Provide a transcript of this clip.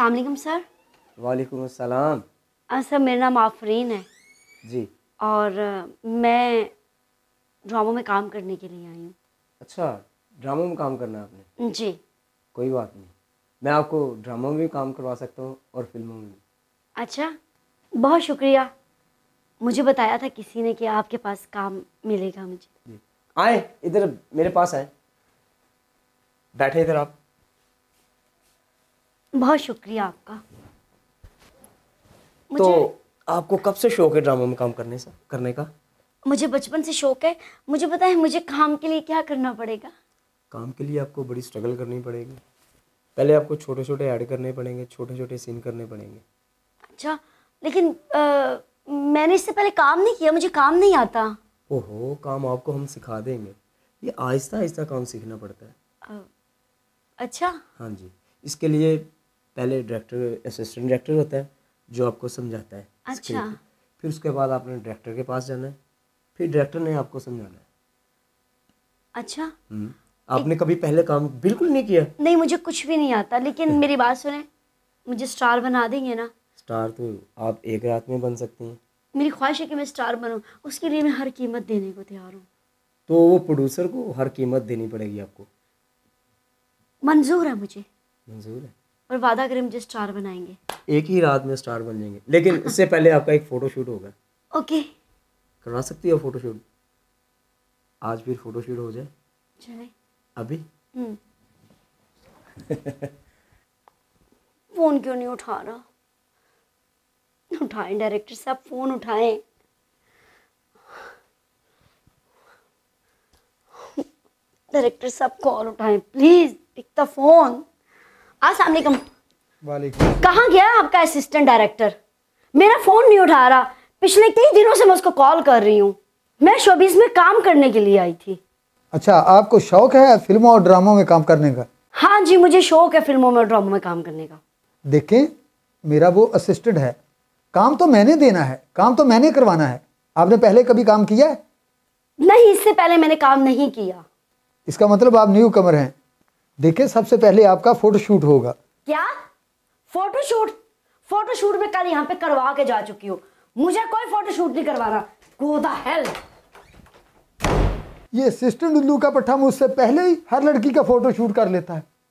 अलैक्म sir वालेकुम अस्सलाम हाँ, सर मेरा नाम आफरीन है जी और मैं ड्रामों में काम करने के लिए आई हूँ अच्छा ड्रामों में काम करना है आपने जी कोई बात नहीं मैं आपको ड्रामों में भी काम करवा सकता हूँ और फिल्मों में भी अच्छा बहुत शुक्रिया मुझे बताया था किसी ने कि आपके पास काम मिलेगा मुझे आए इधर मेरे पास आए बैठे इधर आप बहुत शुक्रिया आपका तो मुझे तो आपको कब से शौक है ड्रामा में काम करने से करने का मुझे बचपन से शौक है मुझे पता है मुझे काम के लिए क्या करना पड़ेगा काम के लिए आपको बड़ी स्ट्रगल करनी पड़ेगी पहले आपको छोटे छोटे ऐड करने पड़ेंगे छोटे छोटे सीन करने पड़ेंगे अच्छा लेकिन आ, मैंने इससे पहले काम नहीं किया मुझे काम नहीं आता ओहो काम आपको हम सिखा देंगे ये आहिस्ता आहिस्ता काम सीखना पड़ता है आ, अच्छा हाँ जी इसके लिए पहले डायरेक्टर असिस्टेंट डायरेक्टर होता है जो आपको समझाता है अच्छा फिर उसके बाद आपने डायरेक्टर के पास जाना है फिर डायरेक्टर ने आपको समझाना है अच्छा हम्म। आपने कभी पहले काम बिल्कुल नहीं किया नहीं मुझे कुछ भी नहीं आता लेकिन मेरी बात सुने मुझे स्टार बना देंगे ना स्टार तो आप एक रात में बन सकती हैं मेरी ख्वाहिश है कि मैं स्टार बनूं उसके लिए मैं हर कीमत देने को तैयार हूँ तो वो प्रोड्यूसर को हर कीमत देनी पड़ेगी आपको मंजूर है मुझे मंजूर है और वादा करें मुझे स्टार बनाएंगे एक ही रात में स्टार बन जाएंगे लेकिन इससे पहले आपका एक फ़ोटो शूट होगा ओके करवा सकती हो फोटो शूट आज फिर फोटो शूट हो जाए चले अभी हम्म। फ़ोन क्यों नहीं उठा रहा उठाएं डायरेक्टर साहब फ़ोन उठाएं डायरेक्टर साहब कॉल उठाएं please pick the phone Aslam कहाँ गया आपका असिस्टेंट डायरेक्टर मेरा फ़ोन नहीं उठा रहा पिछले कई दिनों से मैं उसको कॉल कर रही हूँ मैं शोबीज में काम करने के लिए आई थी अच्छा आपको शौक है फिल्मों और ड्रामों में काम करने का हाँ जी मुझे शौक है फिल्मों में और ड्रामों में काम करने का देखें मेरा वो असिस्टेंट है काम तो मैंने देना है काम तो मैंने करवाना है आपने पहले कभी काम किया है नहीं इससे पहले मैंने काम नहीं किया इसका मतलब आप न्यू कमर हैं देखे सबसे पहले आपका फोटोशूट होगा क्या फोटोशूट फोटोशूट में कल यहाँ पे करवा के जा चुकी हूँ मुझे कोई फोटोशूट नहीं करवाना गो द हेल ये सिस्टर उल्लू का पट्टा मुझसे पहले ही हर लड़की का फोटोशूट कर लेता है